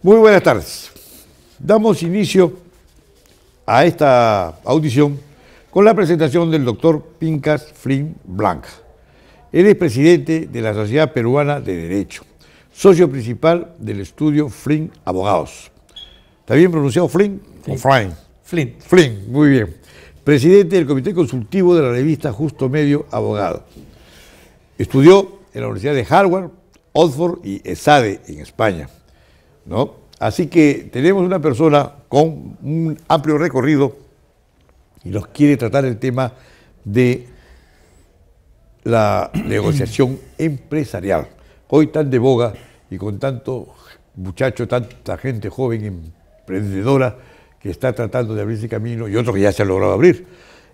Muy buenas tardes. Damos inicio a esta audición con la presentación del doctor Pincas Flynn Blanca. Él es presidente de la Sociedad Peruana de Derecho, socio principal del estudio Flynn Abogados. ¿Está bien pronunciado Flynn? Flynn. O Flynn. muy bien. Presidente del Comité Consultivo de la revista Justo Medio Abogado. Estudió en la Universidad de Harvard, Oxford y ESADE en España Así que tenemos una persona con un amplio recorrido y nos quiere tratar el tema de la negociación empresarial. Hoy tan de boga y con tanto muchacho, tanta gente joven emprendedora que está tratando de abrirse camino y otro que ya se ha logrado abrir.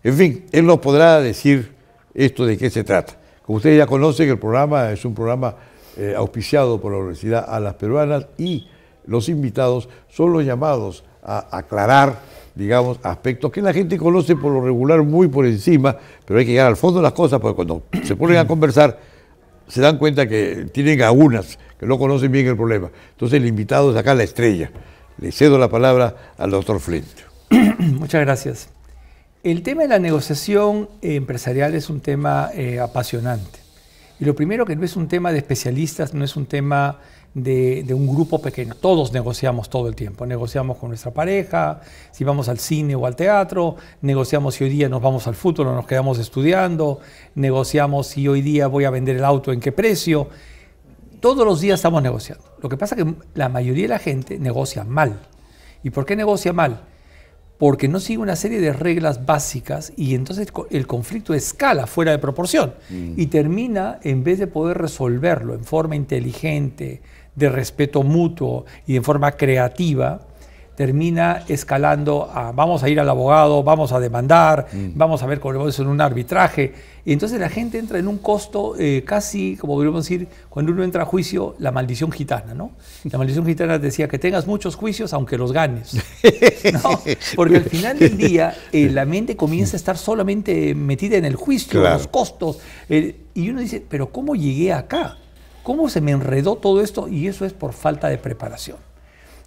En fin, él nos podrá decir esto de qué se trata. Como ustedes ya conocen, el programa es un programa eh, auspiciado por la Universidad a las Peruanas y los invitados son los llamados a aclarar, digamos, aspectos que la gente conoce por lo regular muy por encima, pero hay que llegar al fondo de las cosas, porque cuando se ponen a conversar, se dan cuenta que tienen algunas que no conocen bien el problema. Entonces el invitado es acá la estrella. Le cedo la palabra al doctor Flint. Muchas gracias. El tema de la negociación empresarial es un tema eh, apasionante. Y lo primero que no es un tema de especialistas, no es un tema de, un grupo pequeño. Todos negociamos todo el tiempo. Negociamos con nuestra pareja, si vamos al cine o al teatro, negociamos si hoy día nos vamos al fútbol o nos quedamos estudiando, negociamos si hoy día voy a vender el auto en qué precio. Todos los días estamos negociando. Lo que pasa es que la mayoría de la gente negocia mal. ¿Y por qué negocia mal? Porque no sigue una serie de reglas básicas y entonces el conflicto escala fuera de proporción mm. y termina, en vez de poder resolverlo en forma inteligente, de respeto mutuo y de forma creativa, termina escalando a vamos a ir al abogado, vamos a demandar, mm. vamos a ver cómo a en un arbitraje. Y entonces la gente entra en un costo eh, casi, como podríamos decir, cuando uno entra a juicio, la maldición gitana, ¿no? La maldición gitana decía que tengas muchos juicios aunque los ganes. Porque al final del día eh, la mente comienza a estar solamente metida en el juicio, en los costos. Eh, y uno dice, pero ¿cómo llegué acá? ¿Cómo se me enredó todo esto? Y eso es por falta de preparación.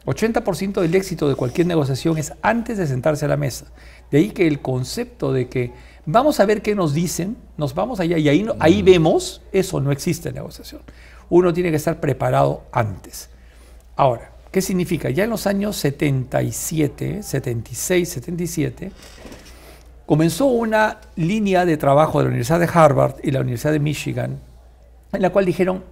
80% del éxito de cualquier negociación es antes de sentarse a la mesa. De ahí que el concepto de que vamos a ver qué nos dicen, nos vamos allá y ahí, mm. vemos, eso no existe en negociación. Uno tiene que estar preparado antes. Ahora, ¿qué significa? Ya en los años 77, 76, 77, comenzó una línea de trabajo de la Universidad de Harvard y la Universidad de Michigan, en la cual dijeron,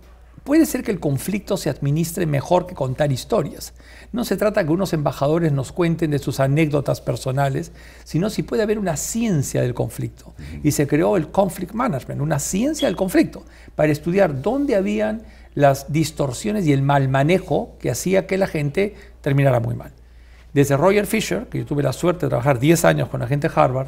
Puede ser que el conflicto se administre mejor que contar historias. No se trata que unos embajadores nos cuenten de sus anécdotas personales, sino si puede haber una ciencia del conflicto. Y se creó el Conflict Management, una ciencia del conflicto, para estudiar dónde habían las distorsiones y el mal manejo que hacía que la gente terminara muy mal. Desde Roger Fisher, que yo tuve la suerte de trabajar 10 años con la gente de Harvard,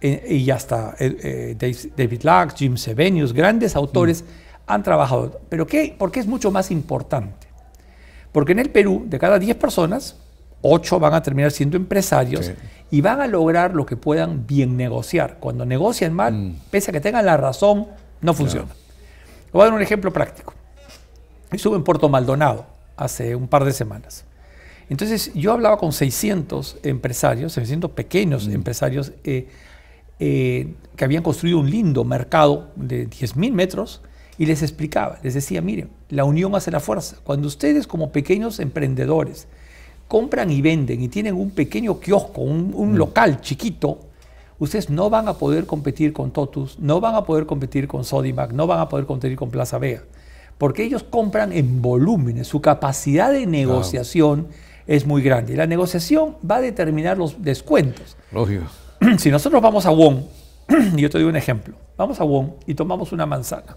eh, y hasta eh, eh, David Lacks, Jim Sevenius, grandes autores han trabajado. ¿Pero qué? Porque es mucho más importante. Porque en el Perú, de cada 10 personas, 8 van a terminar siendo empresarios y van a lograr lo que puedan bien negociar. Cuando negocian mal, mm. pese a que tengan la razón, no funciona. Voy a dar un ejemplo práctico. y estuve en Puerto Maldonado hace un par de semanas. Entonces yo hablaba con 600 empresarios, 600 pequeños mm. empresarios eh, eh, que habían construido un lindo mercado de 10.000 metros y les explicaba, les decía, miren, la unión hace la fuerza. Cuando ustedes como pequeños emprendedores compran y venden y tienen un pequeño kiosco, un, mm. local chiquito, ustedes no van a poder competir con Totus, no van a poder competir con Sodimac, no van a poder competir con Plaza Vega, porque ellos compran en volúmenes, su capacidad de negociación es muy grande. Y la negociación va a determinar los descuentos. lógico Si nosotros vamos a Wong, yo te doy un ejemplo, vamos a Wong y tomamos una manzana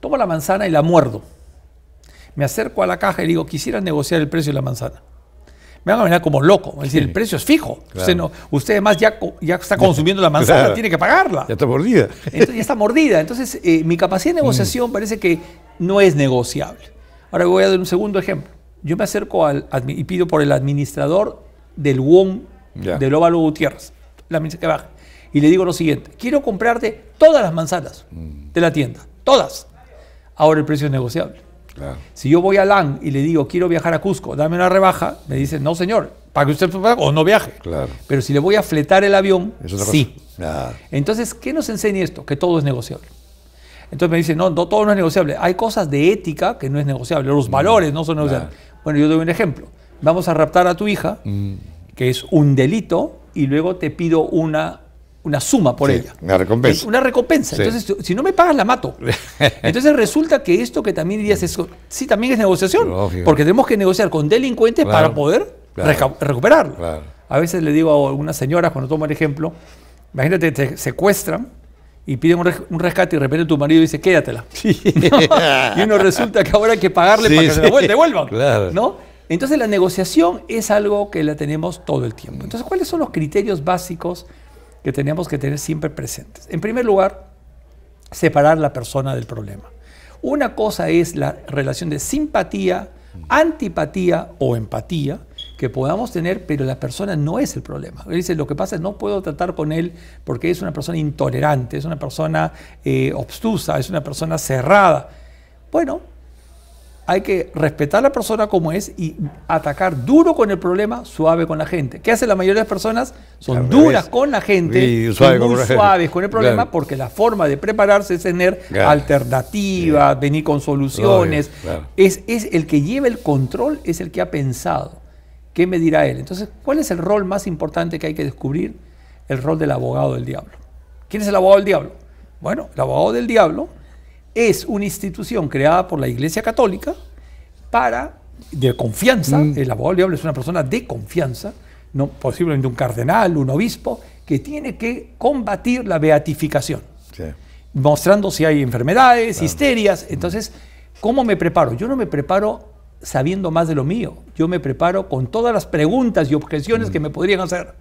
Tomo la manzana y la muerdo. Me acerco a la caja y digo, quisiera negociar el precio de la manzana. Me van a mirar como loco. Es decir, el precio es fijo. Usted, no, usted, además ya, ya está consumiendo la manzana, tiene que pagarla. Ya está mordida. Entonces, ya está mordida. Entonces, eh, mi capacidad de mm. negociación parece que no es negociable. Ahora voy a dar un segundo ejemplo. Yo me acerco al, y pido por el administrador del WOM del Óvalo Gutiérrez, la que baja, y le digo lo siguiente: quiero comprarte todas las manzanas mm. de la tienda, todas ahora el precio es negociable. Si yo voy a LAN y le digo, quiero viajar a Cusco, dame una rebaja, me dice, no señor, pague usted o no viaje. Pero si le voy a fletar el avión, sí. Entonces, ¿qué nos enseña esto? Que todo es negociable. Entonces me dice, no, no, todo no es negociable. Hay cosas de ética que no es negociable, los mm, valores no son negociables. Bueno, yo doy un ejemplo. Vamos a raptar a tu hija, mm. que es un delito, y luego te pido una una suma por ella. Una recompensa. Una recompensa. Entonces, si no me pagas, la mato. Entonces resulta que esto que también dirías, es, sí, también es negociación. Porque tenemos que negociar con delincuentes para poder recuperarlo. A veces le digo a algunas señoras, cuando tomo el ejemplo, imagínate, te secuestran y piden un, rescate y de repente tu marido dice, quédatela. Y uno resulta que ahora hay que pagarle para que se ¿no? Entonces la negociación es algo que la tenemos todo el tiempo. Entonces, ¿cuáles son los criterios básicos? que tenemos que tener siempre presentes. En primer lugar, separar la persona del problema. Una cosa es la relación de simpatía, antipatía o empatía que podamos tener, pero la persona no es el problema. dice, lo que pasa es no puedo tratar con él porque es una persona intolerante, es una persona eh, obstusa, es una persona cerrada. Bueno, hay que respetar a la persona como es y atacar duro con el problema, suave con la gente. ¿Qué hacen la mayoría de las personas? Son duras con la gente y, muy suaves con el problema porque la forma de prepararse es tener alternativas, venir con soluciones. es el que lleva el control, es el que ha pensado. ¿Qué me dirá él? Entonces, ¿cuál es el rol más importante que hay que descubrir? El rol del abogado del diablo. ¿Quién es el abogado del diablo? Bueno, el abogado del diablo es una institución creada por la Iglesia Católica para, de confianza, mm. el abogado es una persona de confianza, no, posiblemente un cardenal, un obispo, que tiene que combatir la beatificación, mostrando si hay enfermedades, histerias. Mm. Entonces, ¿cómo me preparo? Yo no me preparo sabiendo más de lo mío, yo me preparo con todas las preguntas y objeciones mm. que me podrían hacer.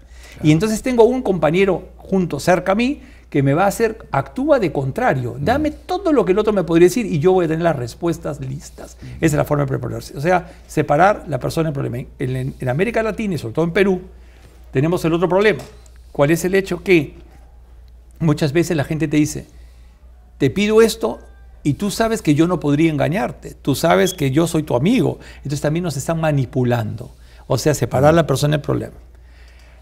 Y entonces tengo un compañero junto cerca a mí, que me va a hacer, actúa de contrario. Dame mm. todo lo que el otro me podría decir y yo voy a tener las respuestas listas. Mm. Esa es la forma de prepararse. O sea, separar la persona del problema. En, América Latina y sobre todo en Perú, tenemos el otro problema. ¿Cuál es el hecho? Que muchas veces la gente te dice, te pido esto y tú sabes que yo no podría engañarte. Tú sabes que yo soy tu amigo. Entonces también nos están manipulando. O sea, separar mm. la persona del problema.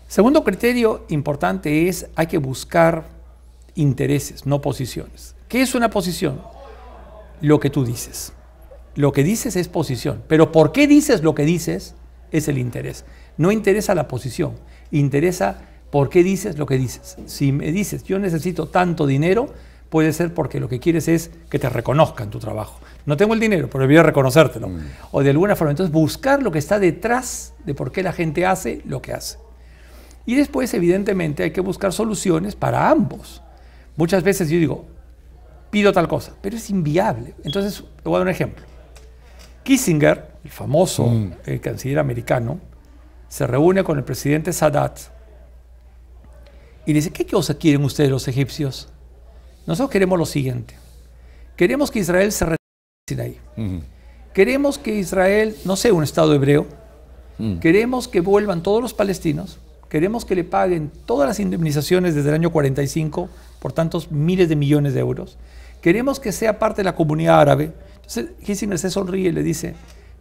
Segundo criterio importante es, hay que buscar intereses, no posiciones. ¿Qué es una posición? Lo que tú dices. Lo que dices es posición, pero por qué dices lo que dices es el interés. No interesa la posición, interesa por qué dices lo que dices. Si me dices, yo necesito tanto dinero, puede ser porque lo que quieres es que te reconozcan tu trabajo. No tengo el dinero, pero debería reconocértelo. Mm. O de alguna forma. Entonces, buscar lo que está detrás de por qué la gente hace lo que hace. Y después, evidentemente, hay que buscar soluciones para ambos. Muchas veces yo digo, pido tal cosa, pero es inviable. Entonces, te voy a dar un ejemplo. Kissinger, el famoso mm. canciller americano, se reúne con el presidente Sadat y dice, ¿qué cosa quieren ustedes los egipcios? Nosotros queremos lo siguiente. Queremos que Israel se retire de Sinaí. Queremos que Israel no sea un Estado hebreo. Mm. Queremos que vuelvan todos los palestinos. Queremos que le paguen todas las indemnizaciones desde el año 45 por tantos miles de millones de euros. Queremos que sea parte de la comunidad árabe. Entonces Kissinger se sonríe y le dice,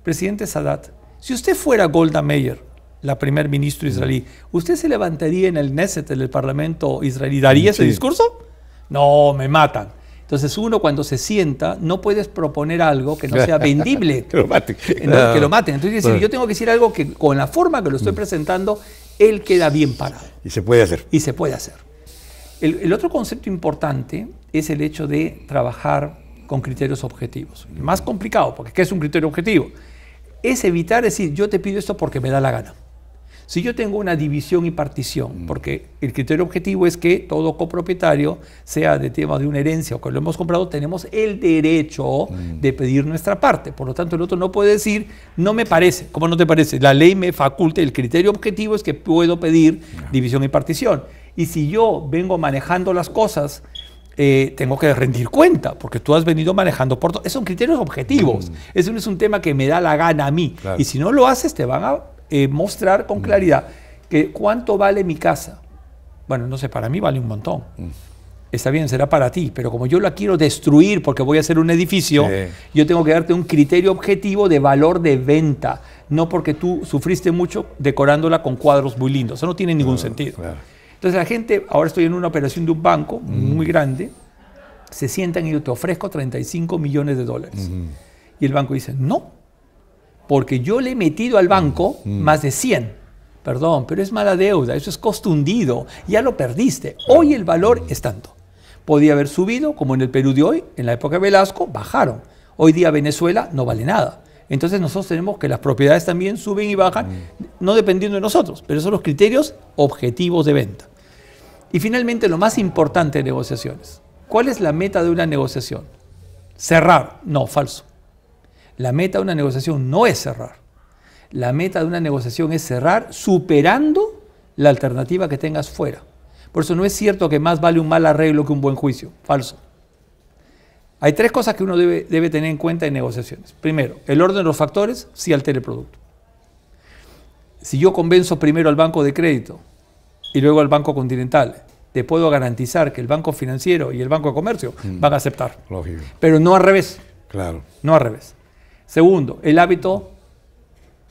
presidente Sadat, si usted fuera Golda Meir, la primer ministro israelí, ¿usted se levantaría en el Neset, en el Parlamento israelí, daría ese discurso? No, me matan. Entonces uno cuando se sienta no puedes proponer algo que no sea vendible. que lo ah. maten. Entonces yo ah. tengo que decir algo que con la forma que lo estoy mm. presentando él queda bien parado. Y se puede hacer. Y se puede hacer. El, otro concepto importante es el hecho de trabajar con criterios objetivos. más complicado, porque ¿qué es un criterio objetivo? Es evitar decir, yo te pido esto porque me da la gana. Si yo tengo una división y partición, mm. porque el criterio objetivo es que todo copropietario, sea de tema de una herencia o que lo hemos comprado, tenemos el derecho mm. de pedir nuestra parte. Por lo tanto, el otro no puede decir, no me parece. ¿Cómo no te parece? La ley me faculta, el criterio objetivo es que puedo pedir división y partición. Y si yo vengo manejando las cosas, eh, tengo que rendir cuenta, porque tú has venido manejando por todo. Son criterios objetivos. Mm. Eso no es un tema que me da la gana a mí. Y si no lo haces, te van a eh, mostrar con mm. claridad que cuánto vale mi casa. Bueno, no sé, para mí vale un montón. Mm. Está bien, será para ti, pero como yo la quiero destruir porque voy a hacer un edificio, yo tengo que darte un criterio objetivo de valor de venta, no porque tú sufriste mucho decorándola con cuadros muy lindos. Eso no tiene ningún sentido. Entonces la gente, ahora estoy en una operación de un banco mm. muy grande, se sientan y yo te ofrezco 35 millones de dólares. Y el banco dice, no, porque yo le he metido al banco mm, mm. más de 100. Perdón, pero es mala deuda, eso es costo hundido, ya lo perdiste. Hoy el valor es tanto. Podía haber subido, como en el Perú de hoy, en la época de Velasco, bajaron. Hoy día Venezuela no vale nada. Entonces nosotros tenemos que las propiedades también suben y bajan, mm. no dependiendo de nosotros, pero son los criterios objetivos de venta. Y finalmente lo más importante de negociaciones. ¿Cuál es la meta de una negociación? Cerrar. No, falso. La meta de una negociación no es cerrar. La meta de una negociación es cerrar superando la alternativa que tengas fuera. Por eso no es cierto que más vale un mal arreglo que un buen juicio. Falso. Hay tres cosas que uno debe, debe tener en cuenta en negociaciones. Primero, el orden de los factores si altera el producto. Si yo convenzo primero al banco de crédito y luego al banco continental, te puedo garantizar que el banco financiero y el banco de comercio mm. van a aceptar. Lógico. Pero no al revés. Claro. No al revés. Segundo, el hábito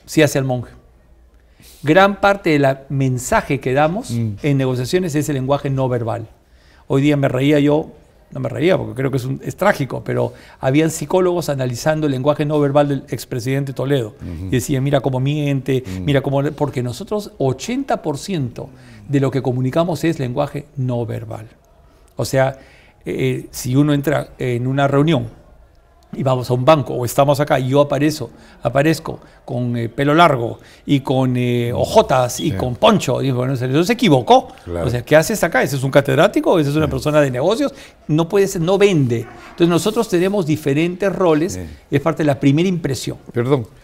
se hace al monje. Gran parte del mensaje que damos mm. en negociaciones es el lenguaje no verbal. Hoy día me reía yo, no me reía porque creo que es, un, es trágico, pero habían psicólogos analizando el lenguaje no verbal del expresidente Toledo. Y decían, mira cómo miente, mm. mira cómo... Porque nosotros 80% de lo que comunicamos es lenguaje no verbal. O sea, eh, eh, si uno entra en una reunión y vamos a un banco o estamos acá y yo aparezco, aparezco con eh, pelo largo y con eh, ojotas y con poncho, y bueno, se equivocó. O sea, ¿qué haces acá? ¿Ese es un catedrático? ¿Ese es una persona de negocios? No puede ser, no vende. Entonces nosotros tenemos diferentes roles, es parte de la primera impresión. Perdón,